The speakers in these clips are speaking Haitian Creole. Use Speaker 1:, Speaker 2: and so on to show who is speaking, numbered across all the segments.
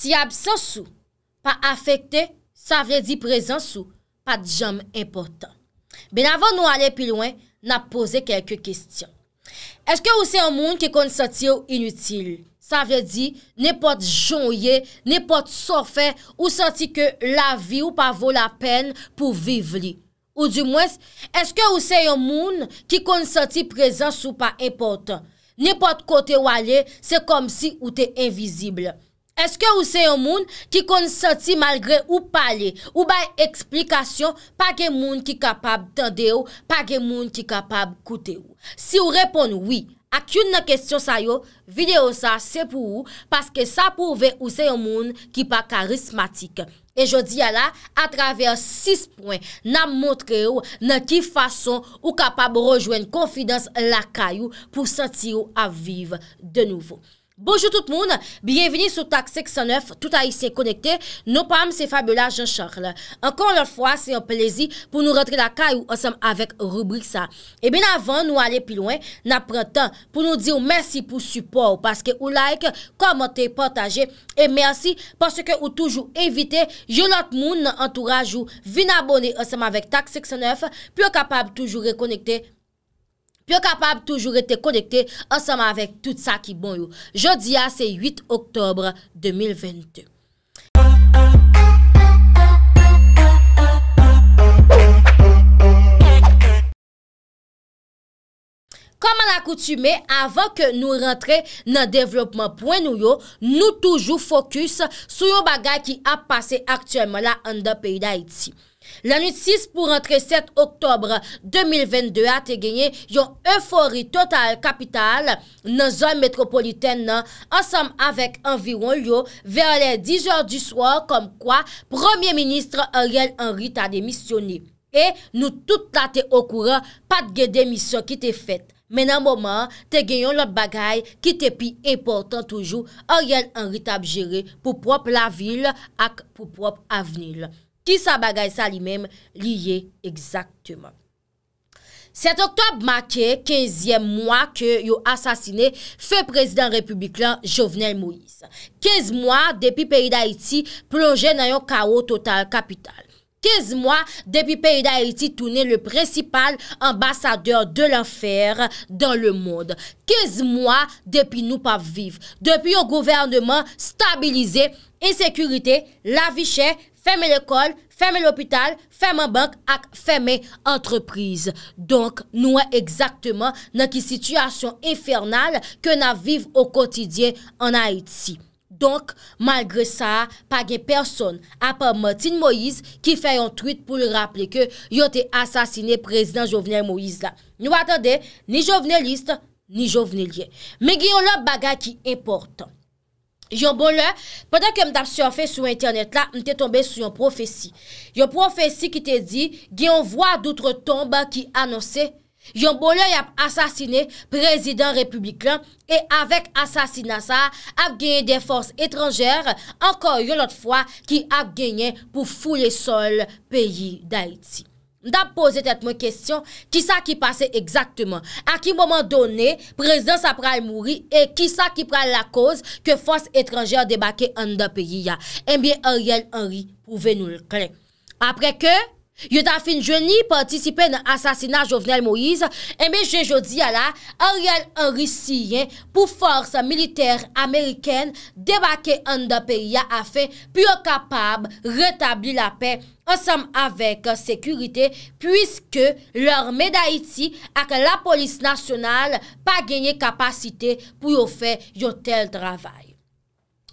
Speaker 1: Si y absent sou, pa afekte, sa vredi prezant sou, pa di jam importan. Ben avan nou ale pi loin, na pose kelke kestyon. Eske ou se yon moun ki kon soti yo inutil? Sa vredi, ne pot jonye, ne pot sofe, ou soti ke la vi ou pa vo la pen pou vivli. Ou di mwes, eske ou se yon moun ki kon soti prezant sou pa importan? Ne pot kote wale, se kom si ou te evizible. Eske ou se yon moun ki kon soti malgre ou pale, ou bay eksplikasyon, pa gen moun ki kapab dande ou, pa gen moun ki kapab koute ou. Si ou repon oui, ak yon nan kestyon sa yo, video sa se pou ou, paske sa pou ve ou se yon moun ki pa karismatik. E jodi ya la, atraver 6 pwen nan montre ou nan ki fason ou kapab rejoen konfidans lakay ou pou soti ou aviv de nouvo. Bojou tout moun, bienveni sou Tak 609, tout a y se konekte, nou pam se fabula Jean-Charles. Ankon lor fwa, se yon plezi pou nou rentre la kay ou osam avek rubrik sa. E bin avan nou ale pi loin, nan pran tan pou nou di ou mersi pou supo ou paske ou like, komote, potaje, e mersi paske ou toujou evite, yo lot moun nan entouraj ou vin abone osam avek Tak 609, pou yo kapab toujou re konekte. Pyo kapab toujou rete konekte anseman vek tout sa ki bon yo. Jodi a, se 8 oktobre 2022. Koman akoutume, avan ke nou rentre nan development poen nou yo, nou toujou fokus sou yo bagay ki ap pase aktuèman la an da peyi da Haiti. Lanit 6 pou rentre 7 oktobre 2022 a te genye yon eufori total kapital nan zon metropoliten nan, ansam avek anviron yo, veyo le 10 or di swar kom kwa Premier Ministre Ariel Henry ta demisyoni. E nou tout la te okouran pat gen demisyon ki te fet. Menan mouman te genyon lop bagay ki te pi e portan toujou Ariel Henry tab jere pou prop la vil ak pou prop avenil. Li sa bagay sa li mèm, li ye exaktèman. 7 oktob makè 15è mwa ke yo asasine fè prezident republik lan Jovenel Moïse. 15 mwa depi peyi d'Haïti plonje nan yo kao total kapital. 15 mwa depi peyi d'Haïti toune le precipal ambasadeur de l'enfer dan le moun. 15 mwa depi nou pa vive. Depi yo gouvernement stabilize insèkürite la vichè Feme l'ekol, feme l'opital, feme bank ak feme entreprise. Donk nou an ekzaktman nan ki situasyon infernal ke nan viv o kotidye an Haiti. Donk malgre sa, pa gen person apan Martin Moïse ki fè yon tweet pou l raple ke yon te asasine prezident Jovenel Moïse la. Nou atande, ni Joveneliste, ni Jovenelien. Me gen yon lop bagay ki e portan. Yon bole, poden ke m tap surfe sou internet la, m te tombe sou yon profesi. Yon profesi ki te di, gen yon vwa doutre tomba ki anose. Yon bole yap asasine prezident republikan, e avek asasina sa, ap genye defors etranjer, anko yon lot fwa ki ap genye pou foule sol peyi da eti. Nda pose tèt mwen kestyon, ki sa ki pase ekzaktman? A ki mouman donè, prezident sa pral mouri? E ki sa ki pral la koz ke fos etranjè a debake an da peyi ya? Enbyen eh a riyen an ri pou ven nou l klè. Apre ke... Yo ta fin jeni patisipe nan asasina Jovenel Moïse, eme eh jen jodi ala, a riyal an risiyen pou force militer Ameriken debake an da periya a fe pou yo kapab retabli la pe ansam avek sekurite pwiske lor medayiti ak la polis nasyonal pa genye kapasite pou yo fe yo tel travay.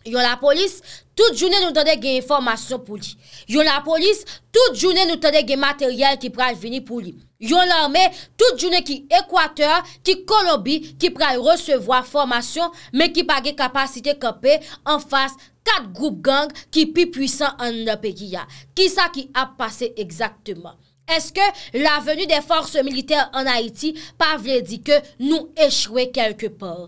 Speaker 1: Yon la polis, tout jounen nou tade gen informasyon pou li. Yon la polis, tout jounen nou tade gen materyel ki pral veni pou li. Yon la mè, tout jounen ki Ekwater, ki Kolobi, ki pral resevo a formasyon, mè ki page kapasite kapè, an fas kat group gang ki pi pwisan an nopè ki ya. Ki sa ki ap pase exaktman? Eske la venu de force militer an Haiti pa vle di ke nou echwe kelke por?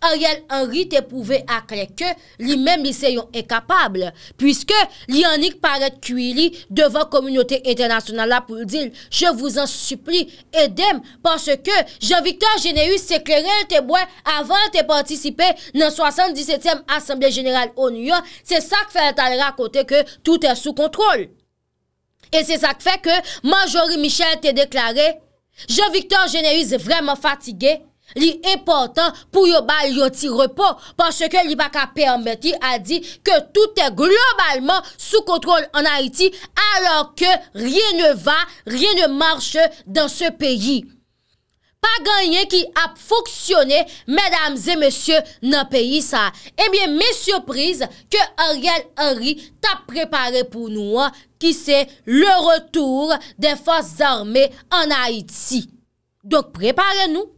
Speaker 1: Ariel Henry te pouve akre ke li menm li seyon e kapable. Puiske li anik paret kuili devan komunyote internasyonal la pou dil. Je vous en suppli edem. Parce ke Jean-Victor Généus se kleren te bouen avan te participe nan 77e Assemblée Générale au Nyon. Se sak fek ta le rakote ke tout te sou kontrol. E se sak fek ke Manjori Michel te deklare. Jean-Victor Généus e vreman fatigé. Li important pou yo ba yoti repo Pase ke li baka permeti a di Ke tout e globalman sou kontrol an Haiti Alo ke rye ne va, rye ne marche dan se peyi Pa ganyen ki ap foksyone Medams e monsye nan peyi sa Ebyen eh me syopriz ke Ariel Henry Ta prepare pou nou Ki se le retour de fos armé an Haiti Dok prepare nou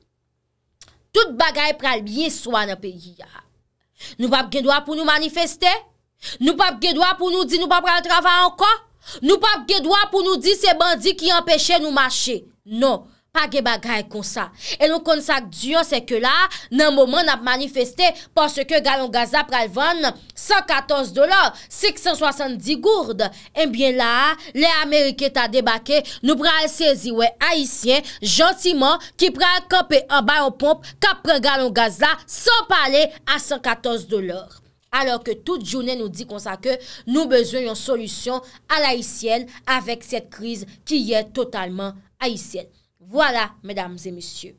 Speaker 1: Tout bagay pral biye swa nan peyi ya. Nou pa bke dwa pou nou manifestè? Nou pa bke dwa pou nou di nou pa pral travè ankon? Nou pa bke dwa pou nou di se bandi ki empèche nou mâche? Non. Page bagay konsa. E nou konsak dyon se ke la nan mouman nan manifeste pwase ke galon gaza pral van 114 dolar, 670 gourde. Enbyen eh la, le Amerike ta debake nou pral seziwe haisyen jantiman ki pral kope an bayon pomp kap pral galon gaza san pale a 114 dolar. Alors ke tout jounen nou di konsa ke nou bezoyon solusyon al haisyen avek se kriz ki ye totalman haisyen. Voilà, mesdames et messieurs,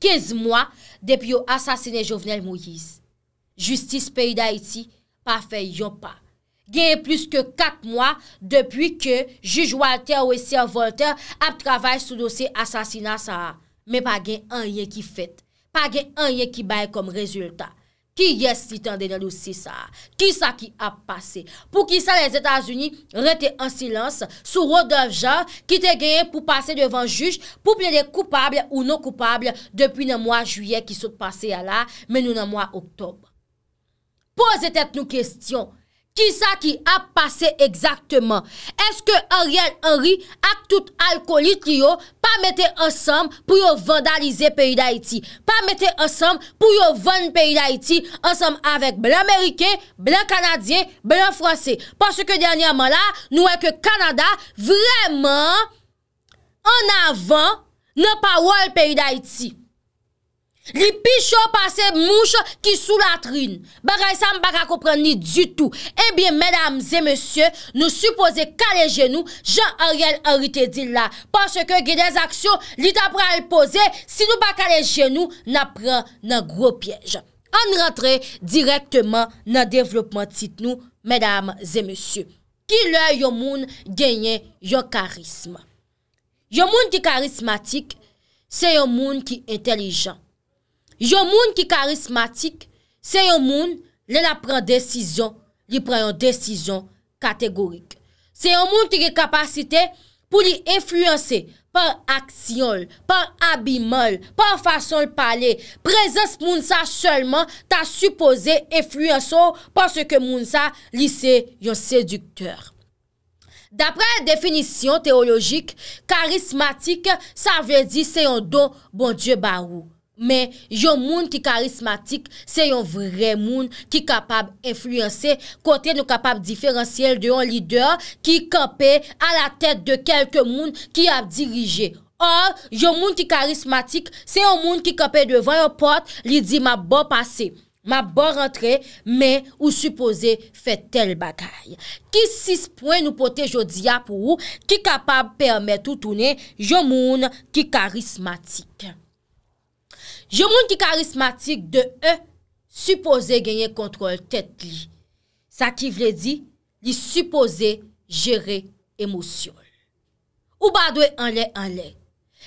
Speaker 1: 15 mois depuis au assassiné Jovenel Moïse, justice pays d'Haïti pa fè yon pa. Gen yon plus ke 4 mois depuis que juge Walter ou essier Voltaire ap travèl sous dossier assassinat sa ha. Men pa gen an yon ki fèt, pa gen an yon ki baye kom rezultat. Ki yè si tan denè lou si sa? Ki sa ki ap pase? Pou ki sa les Etats-Unis rete en silens sou ro de jan ki te genye pou pase devan juche pou plele koupable ou non koupable depi nan mwa juye ki sote pase ala men nou nan mwa oktob? Poze tet nou kwestyon Ki sa ki ap pase ekzaktman? Eske Ariel Henry ak tout alkolit li yo pa mette ansam pou yo vandalize peyi d'Haïti? Pa mette ansam pou yo ven peyi d'Haïti ansam avèk blan Amerike, blan Kanadien, blan Fransè? Pas se ke dènyaman la nouè ke Kanada vreman an avan nan pa wol peyi d'Haïti. Li picho pase mouch ki sou latrin Bakay san baka koupren ni du tout Ebyen eh medam zemesye Nou suppose kale genou Jan Ariel harite dil la Pase ke gede zaksyon Li tapre al pose Si nou baka kale genou Na pren nan gro pyej An rentre direktman nan devlopman tit nou Medam zemesye Ki lè yon moun genye yon karism Yon moun ki karismatik Se yon moun ki entelijan Yon moun ki karismatik, se yon moun li la pren desizyon, li pren yon desizyon kategorik. Se yon moun ki ki kapasite pou li efluense, pa aksyon, pa abimol, pa fason l pale, prezons moun sa selman ta supose efluenso pa se ke moun sa li se yon sedukteur. Dapre definisyon teologik, karismatik sa ve di se yon do bon die barou. Men, yon moun ki karismatik, se yon vre moun ki kapab influense kote nou kapab diferansyel de yon lider ki kape a la tet de kelke moun ki ap dirije. Or, yon moun ki karismatik, se yon moun ki kape devan yon pot, li di ma bon pase, ma bon rentre, men ou supose fet tel bagay. Ki sis pwen nou pote jodi ap ou, ki kapab permette ou tounen, yon moun ki karismatik. Je moun ki karismatik de e supose genye kontrol tet li. Sa ki vle di, li supose jere emosyon. Ou ba dwe anle anle?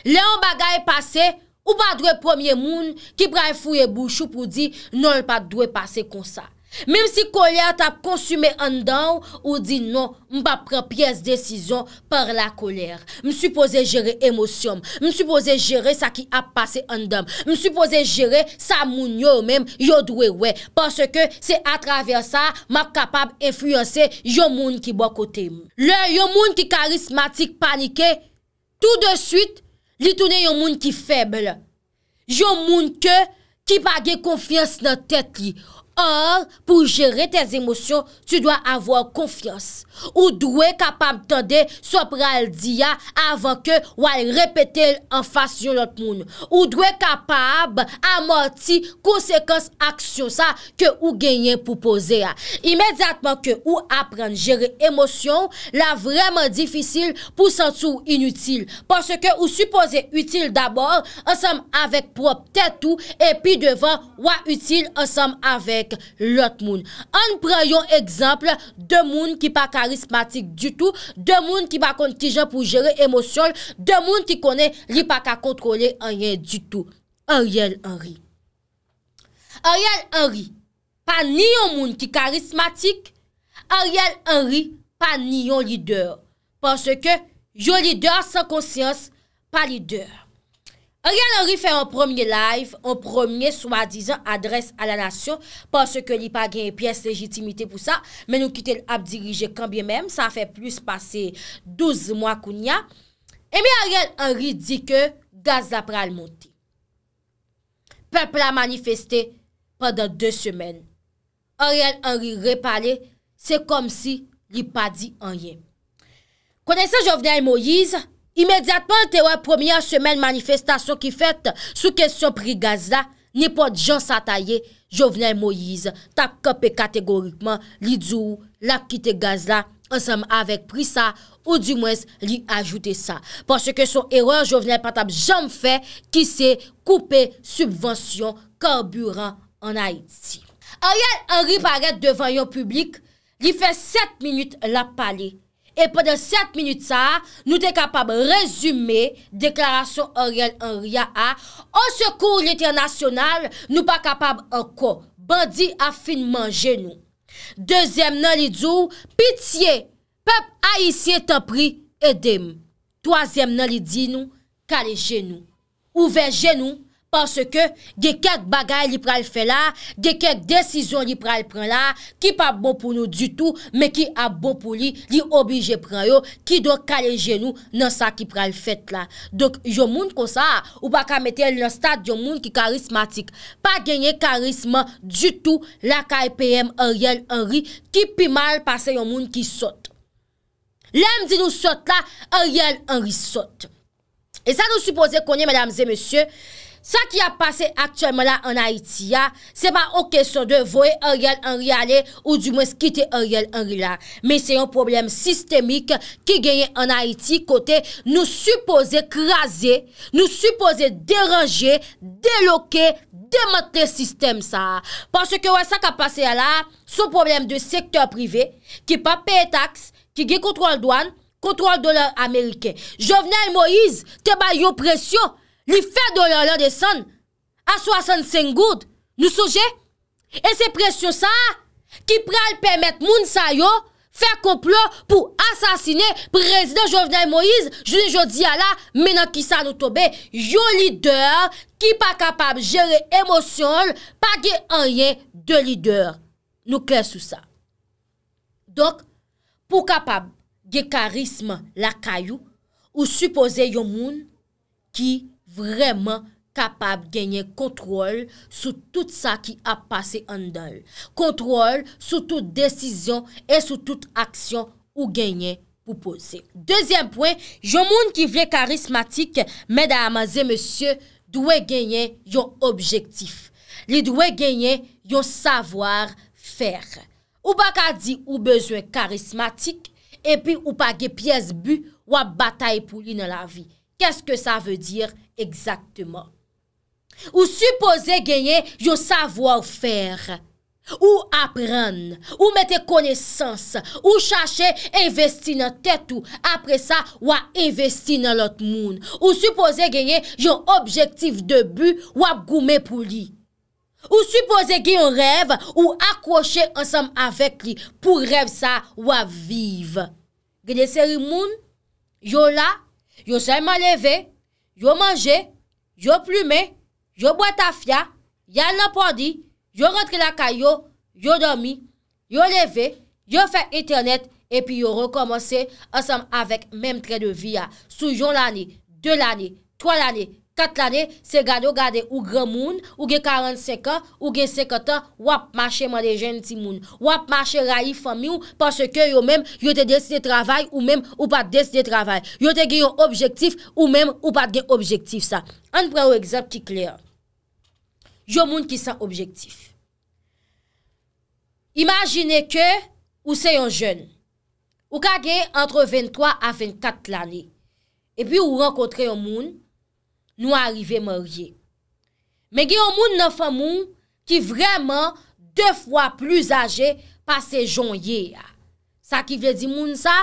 Speaker 1: Le an bagay pase, ou ba dwe pwemye moun ki bre fwe bouchou pou di non l pa dwe pase konsa? Mem si koler tap konsume an dan ou di non, m pa pren piyes desison par la koler. M supose jere emosyon, m supose jere sa ki ap pase an dan, m supose jere sa moun yo mèm yo dwe wè. Parce ke se atraver sa, m ap kapab enfuense yon moun ki bo kote m. Le, yon moun ki karismatik panike, tout de suite, li toune yon moun ki feble. Yon moun ke ki bagye konfians nan tet li. Or, pou jere tez emosyon, tu dwa avwa konfiyans. Ou dwe kapab tende sop ral diya avan ke wale repetel an fasyon lot moun. Ou dwe kapab amoti konsekons aksyon sa ke ou genyen pou pose a. Imediatman ke ou apren jere emosyon, la vreman difisil pou san sou inutil. Parce ke ou suppose util dabor, ansam avek prop tetou, epi devan wale util ansam avek. lout moun. An preyon ekzample de moun ki pa karismatik du tout, de moun ki pa kontijen pou jere emosyon, de moun ki kone li pa ka kontrole anyen du tout. Ariel Henry. Ariel Henry pa ni yon moun ki karismatik, Ariel Henry pa ni yon lider. Pense ke yo lider sa konsyans pa lider. Eh Ariel Henry fè an promye live, an promye swadizan adres a la nasyon, panse ke li pa gen piyes legitimite pou sa, men nou kite l ap dirije kambye menm, sa fè plus pase 12 mwa kounya. Emi Ariel Henry di ke gaz apra al monti. Pepl a manifesté pandan 2 semen. Ariel Henry repale, se kom si li pa di an yen. Kone sa Jovenel Moïse, Imediatman te wè premier semen manifestasyon ki fèt sou kesyon pri gaz la, nipot jan satayè Jovenel Moïse takopè kategorikman li dzou la kite gaz la ansèm avèk pri sa ou di mwèz li ajoute sa. Pòsè ke son erò Jovenel Patap jan fè ki se koupè subvensyon karburant an Haïti. An yè, an riparet devan yon publik, li fè set minute la paley. E pou de 7 minut sa, nou te kapab rezume, deklarasyon oryel an rya a, an sekou l'iter nasyonal, nou pa kapab an ko, bandi a fin manje nou. Dezem nan li djou, pitiye, pep a isye te pri edem. Toazem nan li di nou, kaleje nou, ouveje nou. Porske, ge kek bagay li pral fe la, ge kek desizyon li pral pren la, ki pa bon pou nou du tout, me ki a bon pou li, li obije pren yo, ki do kalen genou nan sa ki pral fet la. Dok, yon moun kon sa, ou baka metel nan stad yon moun ki karismatik, pa genye karisma du tout, la ka EPM en riyel en ri, ki pi mal pase yon moun ki sote. Le mdi nou sote la, en riyel en ri sote. E sa nou suppose konye, men amze, men sye, Sa ki a pase aktuelman la an Haiti ya, se ba o kesyon de voye a riyal an riyale ou di mwen skite a riyal an riyla. Men se yon problem sistemik ki genye an Haiti kote nou suppose krasi, nou suppose deranje, deloke, demote sistem sa. Parce ke wè sa ka pase ya la, sou problem de sektor privé ki pa pe tax, ki genye kontrol douan, kontrol dolar Amerike. Jovenel Moïse, te ba yo presyo. Li fè do la la de san, a 65 goud, nou souje, e se presyon sa, ki pral pèmèt moun sa yo, fè komplo pou asasine, prezident Jovenel Moïse, jouni jouni di ala, menan ki sa nou tobe, yo lider, ki pa kapab jere emosyon, pa ge anye de lider, nou kè sou sa. Dok, pou kapab ge karism la kayou, ou suppose yo moun, ki moun, Vreman kapab genye kontrol sou tout sa ki ap pase andal. Kontrol sou tout desizyon e sou tout aksyon ou genye pou pose. Dezyen poen, jomoun ki vye karismatik, meda amaze monsye, dwe genye yon objektif. Li dwe genye yon savoar fer. Ou pa ka di ou bezwen karismatik, epi ou pa ge pyes bu wap batay pou li nan la vi. Kè s ke sa vè dir Eksaktèman Ou suppose genye Yon savo ou fèr Ou apren Ou metè konesans Ou chache investi nan tèt ou Apre sa wap investi nan lot moun Ou suppose genye Yon objektif debu Wap goume pou li Ou suppose genye yon rev Ou akwoshe ansam avèk li Pou rev sa wap viv Genye seri moun Yon la Yo seman leve, yo manje, yo plume, yo bwa ta fya, yo napondi, yo rentre la kayo, yo domi, yo leve, yo fe internet, epi yo rekomose ansam avèk mèm tre de via. Sou yon lani, de lani, to lani, Kat l ane, se gade ou gade ou gran moun, ou gen 45 an, ou gen 50 an, wap mache man de jen ti moun. Wap mache rayi fami ou, parce ke yo men, yo te dese de travay, ou men, ou pat dese de travay. Yo te gen yo objektif, ou men, ou pat gen objektif sa. An pre ou ekzap ki kler. Yo moun ki sa objektif. Imagine ke ou se yon jen. Ou ka gen entre 23 a 24 l ane. E pi ou renkotre yon moun. Nou arive mwen rye. Men gen yon moun nan fwa moun ki vreman de fwa plus aje pa se jonye a. Sa ki vle di moun sa,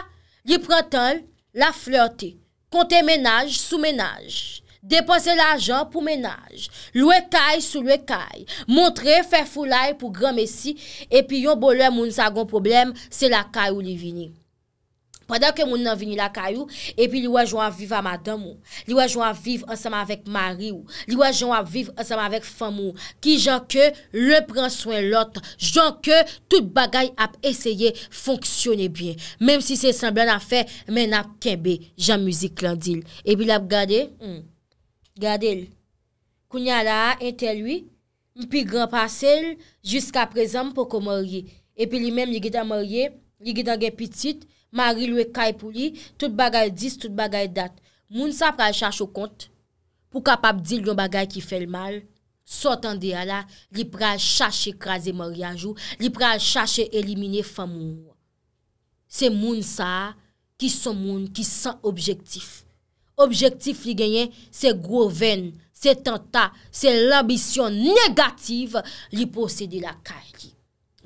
Speaker 1: li prentan la flote. Konte menaj, sou menaj. Depose la jan pou menaj. Loue kay, sou loue kay. Montre, fe fwou laj pou gran mesi. E pi yon bole moun sa gon problem, se la kay ou li vini. Padak ke moun nan vini la kayou, epi li waj waj waj viva madan moun. Li waj waj waj viva ansama vek mari moun. Li waj waj waj viva ansama vek fam moun. Ki jan ke, le pran swen lot. Jan ke, tout bagay ap eseye fonksyone bien. Mem si se semblan a fe, men ap kenbe jan muzik lan dil. Epi la ap hmm. gade, gade l. Koun ya la, ente lwi, mpi gran pasel, jiska prezant mpoko morye. Epi li menm li gida morye, li gida gen pitit, Mari lwe kay pou li, tout bagay dis, tout bagay dat. Moun sa pral chache o kont, pou kapap dil yon bagay ki fel mal, sotan de ala, li pral chache krasi morya jou, li pral chache elimine fam moun. Se moun sa, ki son moun, ki son objektif. Objektif li genyen, se groven, se tenta, se l'ambisyon negatif li posede la kay ki.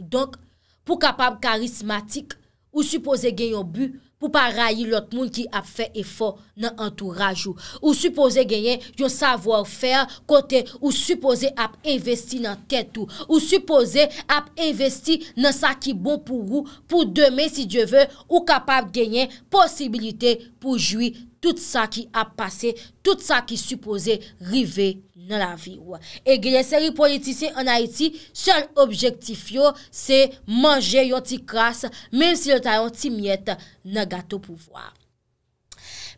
Speaker 1: Donk, pou kapap karismatik, Ou suppose genyon bu pou pa rayi lot moun ki ap fe efo nan entouraj ou. Bon ou suppose genyon yon savoi ou fe a kote ou suppose ap investi nan tet ou. Ou suppose ap investi nan sa ki bon pou ou pou deme si Djeve ou kapab genyon posibilite pou jwi Djeve. Tout sa ki ap pase, tout sa ki suppose rive nan la vi ou. E gwenye seri politisyen an Haiti, sol objektif yo se manje yon ti kras, men si le tayon ti miet nan gato pouvoar.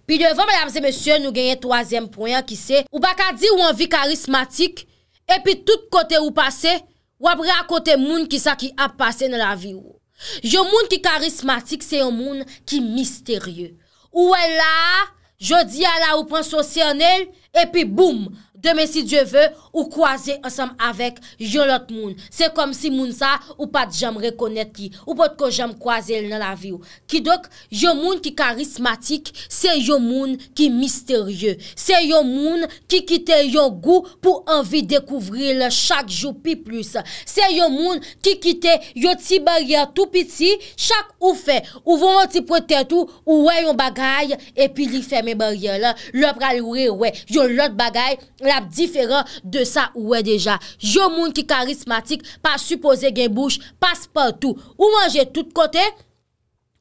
Speaker 1: Pi devan, moun moun, nou genye toazem poyen ki se, ou baka di ou an vi karismatik, epi tout kote ou pase, ou apre akote moun ki sa ki ap pase nan la vi ou. Yo moun ki karismatik, se yo moun ki misteryeu. Ou el la, jodi ala ou pransosyonel, epi boum. Deme si dievè, ou kwaze ansam avek yon lot moun. Se kom si moun sa, ou pat jam rekonet ki. Ou pot ko jam kwaze el nan la viw. Ki dok, yon moun ki karismatik, se yon moun ki misterye. Se yon moun ki kite yon gou pou anvi dekouvri lè chak jou pi plus. Se yon moun ki kite yon ti bariyè tou piti, chak ou fe. Ou voun ti pote tou, ou wè yon bagay, epi li feme bariyè lè. Lè pral wè, wè, yon lot bagay, lè. Lap diferan de sa ouwe deja. Jomoun ki karismatik pa suppose gen bouch passe patou. Ou manje tout kote,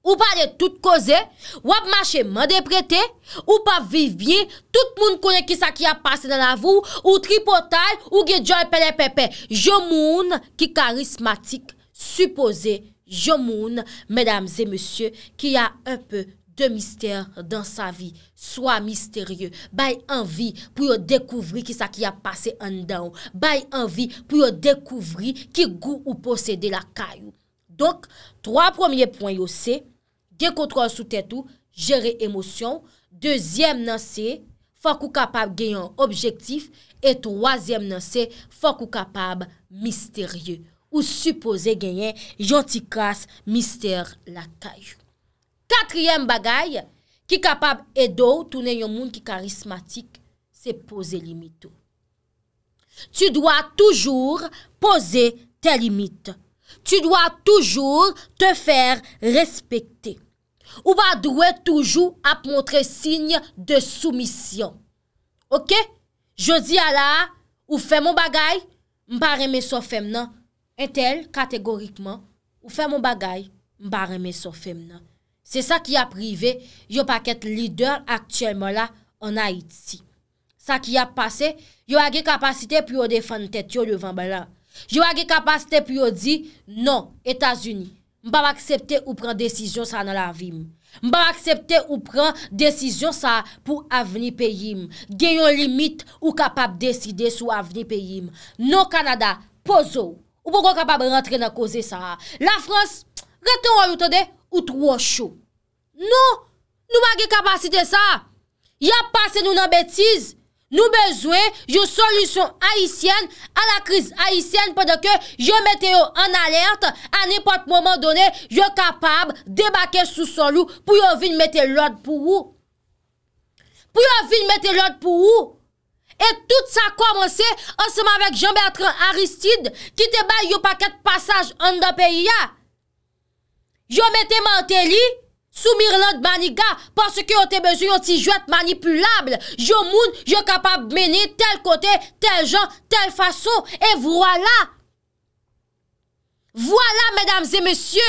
Speaker 1: ou pa de tout kose, ou ap mache man deprete, ou pa vive bien, tout moun kone ki sa ki ap passe nan avou, ou tripotal, ou gen jolpelepepe. Jomoun ki karismatik suppose jomoun, medam zemesye, ki ya unpe kote. te mistèr dan sa vi, swa mistèrye, bay anvi pou yo dekouvri ki sa ki a pase an da ou, bay anvi pou yo dekouvri ki gou ou non, non, posède la kayou. Donk, troa promye pwanyo se, gen kontrol sou tèt ou, jere emosyon, dezyem nan se, fok ou kapab genyon objektif, et toazyem nan se, fok ou kapab mistèrye, ou suppose genyen jantikas mistèr la kayou. Katryen bagay, ki kapab edo, tou ne yon moun ki karismatik, se pose limitou. Tu dwa toujou pose te limit. Tu dwa toujou te fer respekte. Ou ba dwe toujou ap montre signe de soumisyon. Ok? Je di ala, ou fe moun bagay, mba reme so fem nan. En tel, kategorikman, ou fe moun bagay, mba reme so fem nan. Se sa ki a prive, yo pa ket lider aktyèlman la an Haïti. Sa ki a pase, yo a ge kapasite pou yo defan tèt yo levanbe la. Yo a ge kapasite pou yo di, non, Etasuni, mba aksepte ou pran desisyon sa nan la vim. Mba aksepte ou pran desisyon sa pou avni peyim. Genyon limit ou kapap deside sou avni peyim. Non Kanada, pozo, ou pou kon kapap rentre nan koze sa. La Frans, reton wou loutode. Ou trou ou chou non, Nou, nou bagi kapasite sa Ya pase nou nan betiz Nou bezwe, yo solusyon Aisyen, a la kriz aisyen Pwede ke yo mette yo an alert A nipot mouman donen Yo kapab debake sou solou Pou yo vin mette lout pou ou Pou yo vin mette lout pou ou E tout sa komanse Anseman vek Jean-Bertrand Aristide Ki te bag yo paket pasaj An da peyi ya Yo mette manteli sou mir land maniga porske yo te bezou yon si jwet manipulable. Yo moun, yo kapab meni tel kote, tel jan, tel fason. E vwola. Vwola, medamze, mesye.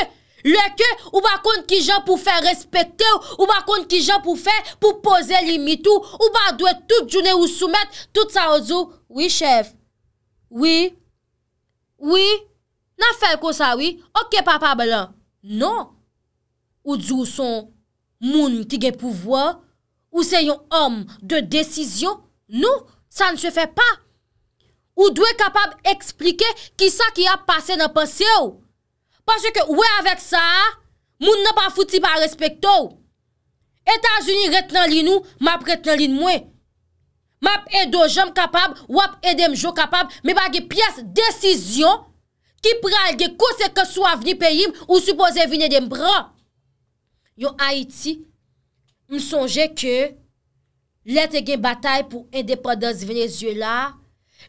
Speaker 1: Leke, ou ba kont ki jan pou fè respecte ou, ou ba kont ki jan pou fè pou pose limit ou, ou ba dwe tout jwene ou soumet tout sa ozo. Oui, chef. Oui. Oui. Nan fèl kon sa oui. Ok, papa belan. Non, ou djou son moun ti ge pouvwa, ou se yon om de desisyon, nou, sa ne se fe pa. Ou dwe kapab eksplike ki sa ki ap pase nan pase ou. Paswe ke ouwe avek sa, moun nan pa fouti pa respekto. Etanjouni ret nan lin ou, map ret nan lin mwen. Map edo jom kapab, wap edem jo kapab, me bagi pias desisyon, Ki pral ge kou se ke sou avni pe yim ou sou pose vini den mbran. Yo Haiti, m sonje ke lete gen batay pou independance Venezuela,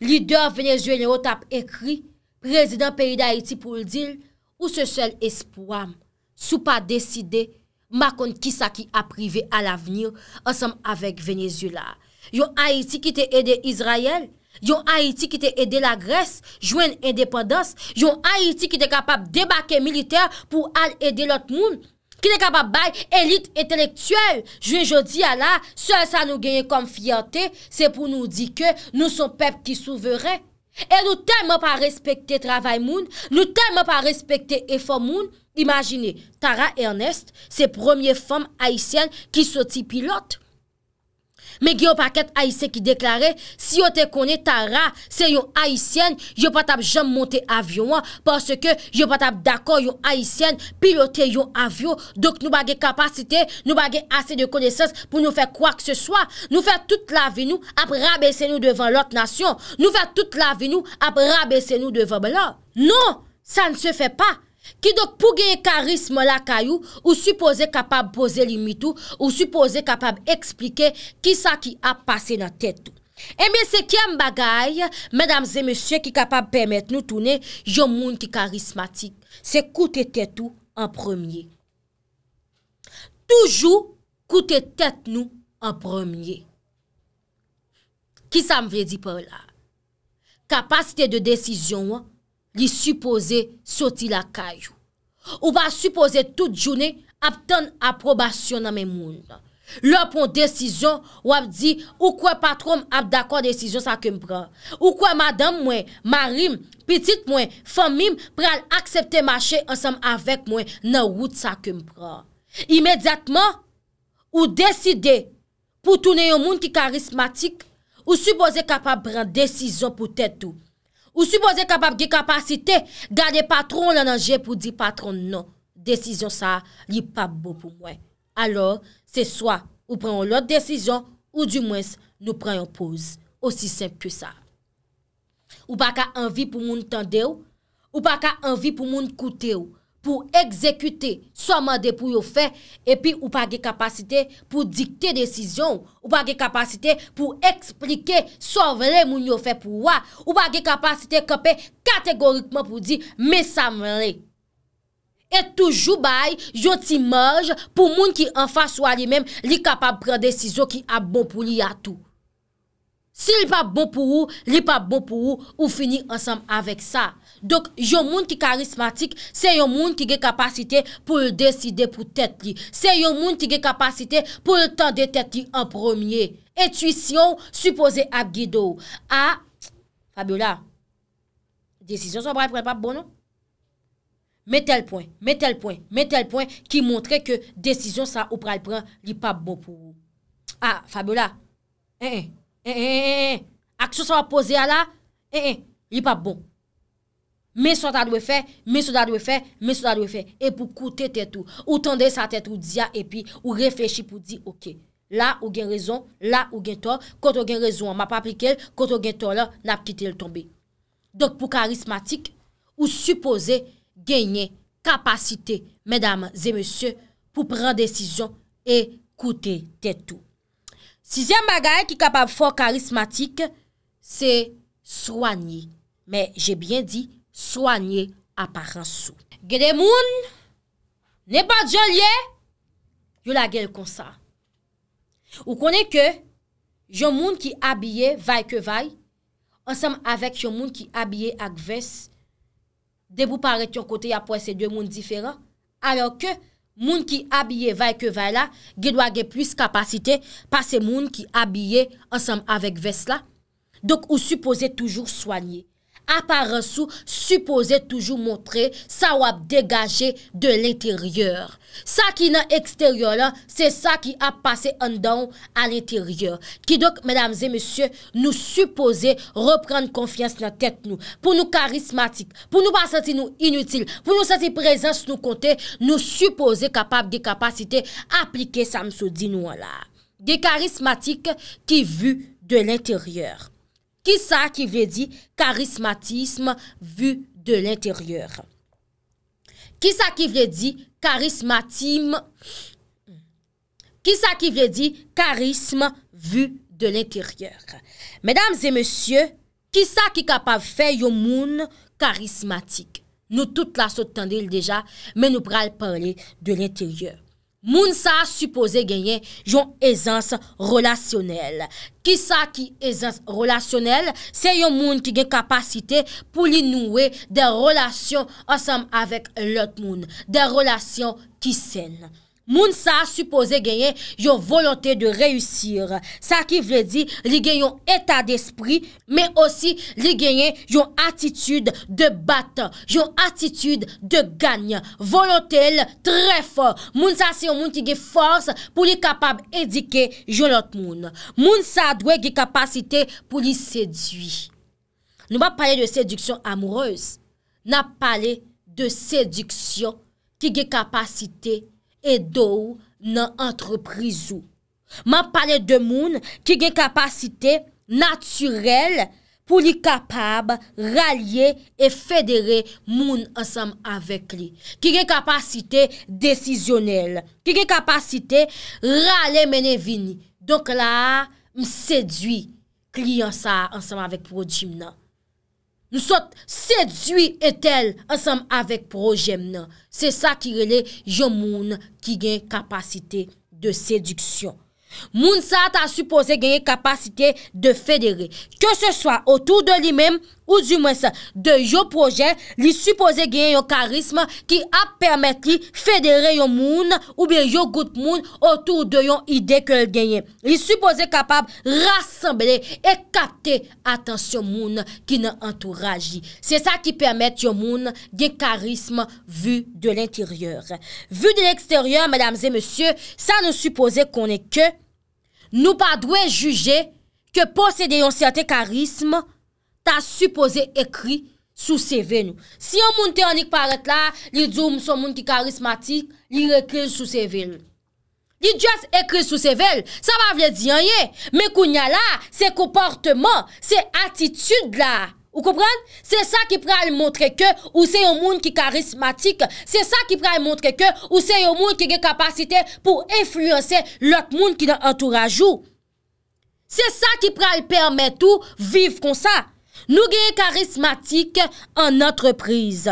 Speaker 1: lider Venezuelan otap ekri, prezident peyi de Haiti pou l'dil, ou se sel espouam sou pa deside makon ki sa ki aprive al avnir ansam avek Venezuela. Yo Haiti ki te ede Israel, Yon Haiti ki te ede la Gres, jwen independans, yon Haiti ki te kapap debake militer pou al ede lot moun, ki te kapap bay elit entelektuel. Jwen jodi ala, sèl sa nou genye kom fiyante, se pou nou di ke nou son pep ki souveren. E nou tanman pa respekte travay moun, nou tanman pa respekte efor moun. Imagine, Tara Ernest, se premier fom Haitien ki soti pilote. Mè gè yo pakèt Aïsè ki deklarè, si yo te konè Tara, se yon Aïsè, yo patap jom monte avyon, parce ke yo patap d'akò yon Aïsè pilotè yon avyon, dok nou bagè kapasite, nou bagè asè de konesans pou nou fè kwa kse swa, nou fè tout la vè nou ap rabèsè nou devan lot nasyon, nou fè tout la vè nou ap rabèsè nou devan blan. Non, sa nse fè pa. Ki dok pou geye karisme la kayou, ou supose kapab pose limitou, ou supose kapab explike ki sa ki ap pase nan tetou. Eme eh se kye m bagay, medam zemesye ki kapab pemet nou toune yon moun ki karismatik. Se koute tetou an premye. Toujou koute tet nou an premye. Ki sa m vredi pa ou la? Kapasite de desisyon wan. li suppose soti la kayou. Ou ba suppose tout jouni ap ton aprobasyon nan men moun. Lopon desizo wap di ou kwa patrom ap dakon desizo sa kempran. Ou kwa madame mwen, marim, pitit mwen, famim, pral aksepte mache ansam avek mwen nan wout sa kempran. Imediatman ou deside pou toune yon moun ki karismatik ou suppose kapap bran desizo pou tetou Ou supose kapap ge kapasite, gade patron lan anje pou di patron non. Desisyon sa li pap bo pou mwen. Alors, se soa, ou preyon lot desisyon, ou di mwens nou preyon pose. Osi semp ke sa. Ou pa ka anvi pou moun tande ou, ou pa ka anvi pou moun koute ou, Ou pa ge kapasite pou dikte desisyon, ou pa ge kapasite pou eksplike sou vre moun yo fe pou wak, ou pa ge kapasite kepe kategorikman pou di me sa mwen re. Et toujou bay, yo ti manj pou moun ki anfa sou a li menm li kapap pren desisyon ki a bon pou li atou. Si li pa bon pou ou, li pa bon pou ou, ou fini ansam avèk sa. Dok, yon moun ki karismatik, se yon moun ki ge kapasite pou l'deside pou tèt li. Se yon moun ki ge kapasite pou l'tan de tèt li an promye. Etwisyon, suppose ap gido ou. A, Fabiola, desisyon sa bon, non? ou pral pran li pa bon pou ou? Met tel poin, met tel poin, met tel poin ki montre ke desisyon sa ou pral pran li pa bon pou ou. A, Fabiola, e e. E, eh, e, eh, e, eh, e, aksyon sa wap pose a la, e, e, li pa bon. Men so ta dwe fe, men so ta dwe fe, men so ta dwe fe, e pou koute te tou. Ou tende sa tete ou dia, e pi ou reflechi pou di, ok. La ou gen rezon, la ou gen tol, koto gen rezon, ma pa prikel, koto gen tol la, nap kite l tombe. Dok pou karismatik, ou suppose genye kapasite, medame, zemesye, pou pran desizyon, e koute te tou. Sisyen bagay ki kapab fò karismatik, se soanyi. Men, jè byen di, soanyi aparan sou. Gè de moun, ne pa djolye, yo la gèl konsa. Ou konè ke, yon moun ki abye vay ke vay, ansam avèk yon moun ki abye ak ves, debou paretyon kote ya pwen se dè moun diferan, alò ke, Moun ki abye vay ke vay la, ge lwa ge plus kapasite pa se moun ki abye ansam avek ves la. Dok ou suppose toujou soanye. apare sou suppose toujou montre sa wap degaje de l'interyor. Sa ki nan eksteryor lan, se sa ki ap pase an dan an l'interyor. Ki dok, medamze, mesye, nou suppose reprenne konfians nan tet nou, pou nou karismatik, pou nou pa sati nou inutil, pou nou sati prezans nou konte, nou suppose kapap de kapasite aplike sa mso di nou an la. De karismatik ki vu de l'interyor. Kisa ki vle di karismatisme vu de l'interiore? Kisa ki vle di karismatime? Kisa ki vle di karisme vu de l'interiore? Medams e monsye, kisa ki kapav fe yo moun karismatik? Nou tout la sot tendil deja, men nou pral pale de l'interiore. Moun sa supose genyen joun ezans relasyonel. Ki sa ki ezans relasyonel, se yon moun ki gen kapasite pou li noue de relasyon ansam avek lout moun, de relasyon ki sen. Moun sa supose genyen yon volante de reyusir. Sa ki vle di, li genyen yon etat de spri, men osi li genyen yon atitude de bat, yon atitude de ganyan, volantele tre fòr. Moun sa se yon moun ki ge fòrs pou li kapab edike jounot moun. Moun sa dwe ge kapasite pou li sedui. Nou ba pale de seduksyon amoureuse, na pale de seduksyon ki ge kapasite E do ou nan antrepris ou. Man pale de moun ki gen kapasite naturel pou li kapab ralye e federe moun ansam avek li. Ki gen kapasite desizyonel. Ki gen kapasite ralye mene vini. Donk la m sedwi kli ansam avek prodjim nan. Nou sot seduit etel ansam avek projem nan. Se sa ki rele yo moun ki gen kapasite de seduksyon. Moun sa ta supose genye kapasite de federe. Ke se swa otou de li menm, ou zi mwen sa, de yo projen, li suppose genyen yo karisme ki ap permet li federe yo moun ou bi yo gout moun otou de yon ide ke l genyen. Li suppose kapab rassemble e kapte atensyon moun ki nan entouraji. Se sa ki permet yo moun gen karisme vu de l'interieur. Vu de l'eksterieur, madames et messieurs, sa nou suppose konen ke, nou pa dwe juje ke posede yon certain karisme, la suppose ekri sou se ven nou. Si yon moun te yonik paret la, li djoum oh, sou moun ki karismatik, li rekri sou se ven nou. Li djoum ekri sou se ven nou, sa va vle di yon ye, me kounya la, se komportman, se atitude la, ou koupran, se sa ki pral montre ke, ou se yon moun ki karismatik, se sa ki pral montre ke, ou se yon moun ki ge kapasite pou enfluense lout moun ki da entourajou. Se sa ki pral permetou, viv kon sa. Nou genye karismatik an entreprise.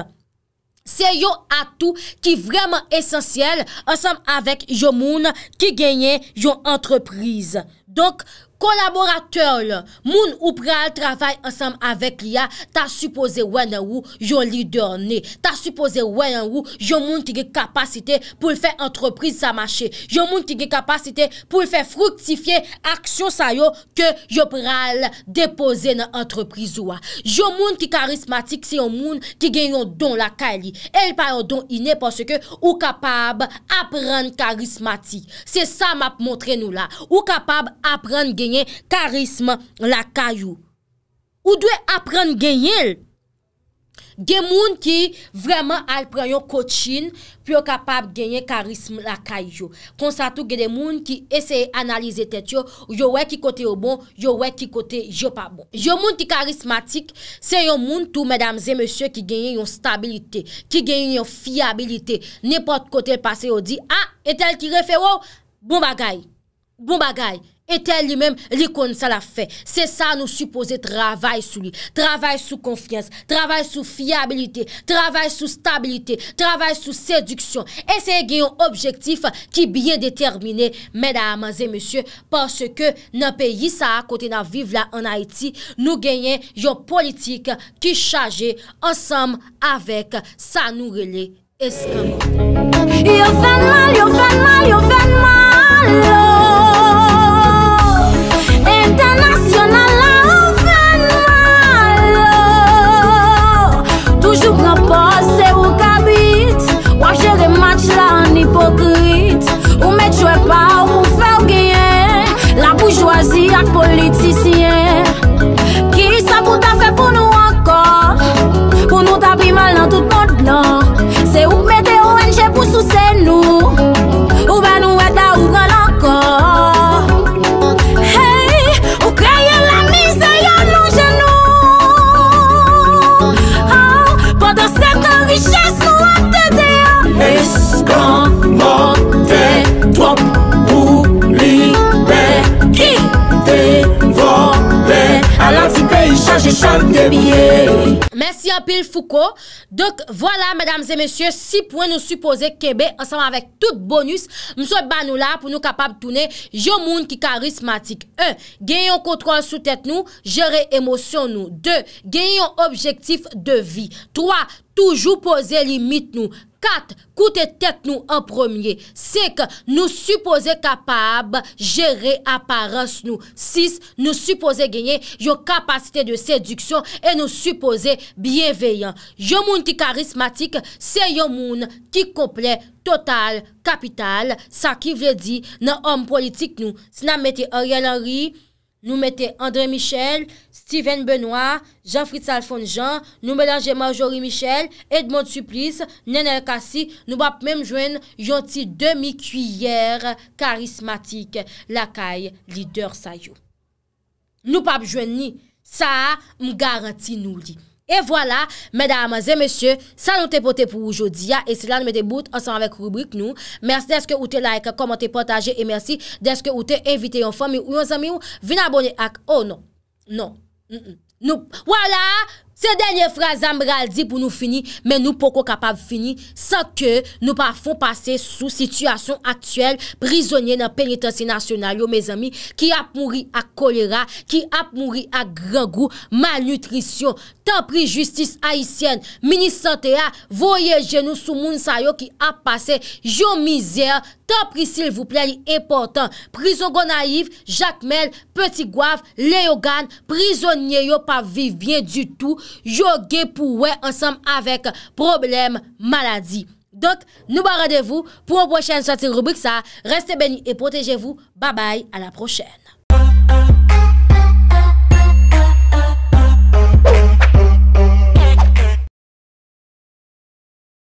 Speaker 1: Se yo atou ki vreman esensyel, ansam avek yo moun ki genye yo entreprise. Donk, kolaborateur lè, moun ou pral travay ansam avek li a, ta supose wè nan wou, yon lider ne. Ta supose wè nan wou, yon moun ki ge kapasite pou l'fè entreprise sa mache. Yon moun ki ge kapasite pou l'fè fruktifye aksyon sa yo ke yon pral depose nan entreprise wè. Yon moun ki karismatik, se yon moun ki gen yon don la ka li. El pa yon don inè porsè ke ou kapab apren karismatik. Se sa map montre nou la. Ou kapab apren gen Karisme lakay yo Ou dwe apren genyel Gen moun ki Vreman al preyon kouchin Pyo kapab genyel karisme lakay yo Konsatu genyel moun ki Eseye analize tet yo Yo wè ki kote yo bon Yo wè ki kote yo pa bon Yo moun ki karismatik Se yon moun tou mèdames et mèsyò Ki genyel yon stabilite Ki genyel yon fiabilite Nèpot kote yon pase yon di A ah, etel ki refero Bou bagay Bou bagay Etè li mèm li kon sa la fè Se sa nou supose travèl sou li Travèl sou konfians Travèl sou fiabilite Travèl sou stabilite Travèl sou seduksyon E se genyon objektif ki biye determine Mèda amaze monsye Parce ke nan peyi sa akote nan vive la an Haiti Nou genyen yo politik ki chaje Ansem avèk sa nou rele eske Yo fen mal, yo fen mal, yo fen mal lo oh. летит. Pè yi chanje chan de biye. Mèsi an pil fouko. Dok vwala mèdames et mèsyè, 6 pwen nou suppose kebe, ansanman vek tout bonus, msou e ban nou la pou nou kapab tounen jomoun ki karismatik. 1. Gènyon kontran sou tèt nou, jere emosyon nou. 2. Gènyon objektif de vi. 3. Toujou pose limit nou. Kat, koute tet nou an promye. Sek, nou suppose kapab jere aparense nou. Sis, nou suppose genye yo kapasite de seduksyon e nou suppose bienveyan. Yo moun ki karismatik, se yo moun ki kople total kapital. Sa ki vle di nan om politik nou. Sina meti a yalari. Nou mette André Michel, Steven Benoit, Jean-Fritz Alphonjean, nou melange Marjorie Michel, Edmond Suplice, Nenel Kassi, nou pap mèm jwen yon ti demi-kuyer karismatik lakay lider sayo. Nou pap jwen ni, sa m garanti nou li. Et voilà, mesdames et messieurs, ça nous t'est porté pour aujourd'hui, et c'est là nous mettez bout ensemble avec rubrique nous. Merci d'être ou t'es like, commenter, partager, et merci d'être ou t'es invité en famille ou en amis ou, venez abonner ak, oh non, non, nou, voilà, ce dernier phrase ambraldi pou nou fini, men nou pokon kapab fini, sa ke nou pa fon passe sou situasyon aktuel, prisonnier nan penitensi nasyonal yo, mes amis, ki ap mouri ak kolera, ki ap mouri ak grego, malnutrisyon, tan pri justis Haitien, Ministre Santea, voyege nou sou moun sa yo ki ap pase, yo mizer, tan pri sil vou plè li e portan, prizo gon naif, Jacques Mel, Petit Guave, Léogane, prizonye yo pa vive bien du tout, yo ge pou we ansam avek problem maladi. Donk, nou ba radevou, pou an pochen sotil rubrik sa, reste beni e potejevou, babay, a la prochen. A la prochen.